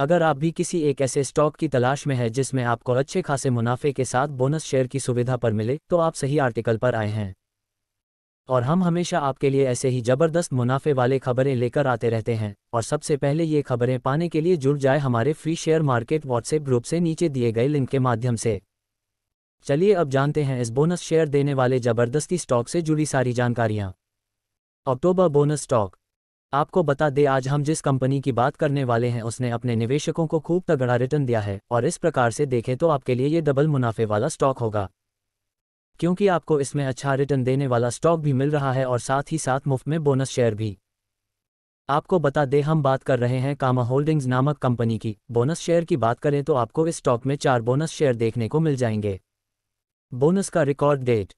अगर आप भी किसी एक ऐसे स्टॉक की तलाश में है जिसमें आपको अच्छे खासे मुनाफे के साथ बोनस शेयर की सुविधा पर मिले तो आप सही आर्टिकल पर आए हैं और हम हमेशा आपके लिए ऐसे ही जबरदस्त मुनाफे वाले खबरें लेकर आते रहते हैं और सबसे पहले ये खबरें पाने के लिए जुड़ जाए हमारे free share market WhatsApp group से नीचे दिए गए लिंक के माध्यम से चलिए अब जानते हैं इस बोनस शेयर देने वाले जबरदस्ती स्टॉक से जुड़ी सारी जानकारियां अक्टूबर बोनस स्टॉक आपको बता दे आज हम जिस कंपनी की बात करने वाले हैं उसने अपने निवेशकों को खूब तगड़ा रिटर्न दिया है और इस प्रकार से देखें तो आपके लिए ये डबल मुनाफे वाला स्टॉक होगा क्योंकि आपको इसमें अच्छा रिटर्न देने वाला स्टॉक भी मिल रहा है और साथ ही साथ मुफ्त में बोनस शेयर भी आपको बता दे हम बात कर रहे हैं कामा होल्डिंग्स नामक कंपनी की बोनस शेयर की बात करें तो आपको इस स्टॉक में चार बोनस शेयर देखने को मिल जाएंगे बोनस का रिकॉर्ड डेट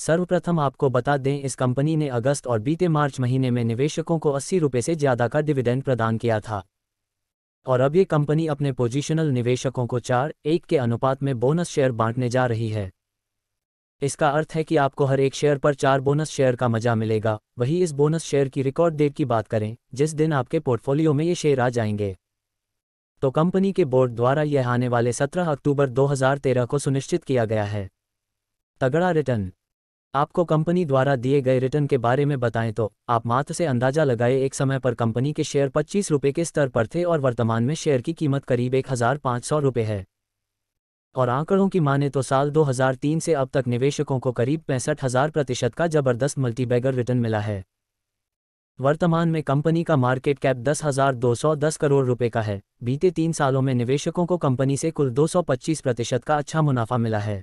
सर्वप्रथम आपको बता दें इस कंपनी ने अगस्त और बीते मार्च महीने में निवेशकों को अस्सी रुपये से ज़्यादा का डिविडेंड प्रदान किया था और अब ये कंपनी अपने पोजिशनल निवेशकों को चार एक के अनुपात में बोनस शेयर बांटने जा रही है इसका अर्थ है कि आपको हर एक शेयर पर चार बोनस शेयर का मजा मिलेगा वही इस बोनस शेयर की रिकॉर्ड डेट की बात करें जिस दिन आपके पोर्टफोलियो में ये शेयर आ जाएंगे तो कंपनी के बोर्ड द्वारा यह आने वाले 17 अक्टूबर 2013 को सुनिश्चित किया गया है तगड़ा रिटर्न आपको कंपनी द्वारा दिए गए रिटर्न के बारे में बताएं तो आप मात्र से अंदाजा लगाए एक समय पर कंपनी के शेयर पच्चीस रुपये के स्तर पर थे और वर्तमान में शेयर की कीमत करीब एक हज़ार पाँच सौ रुपये है और आंकड़ों की माने तो साल 2003 से अब तक निवेशकों को करीब पैंसठ हज़ार प्रतिशत का जबरदस्त मल्टीबैगर रिटर्न मिला है वर्तमान में कंपनी का मार्केट कैप दस हज़ार दो सौ दस करोड़ रुपए का है बीते तीन सालों में निवेशकों को कंपनी से कुल 225 प्रतिशत का अच्छा मुनाफा मिला है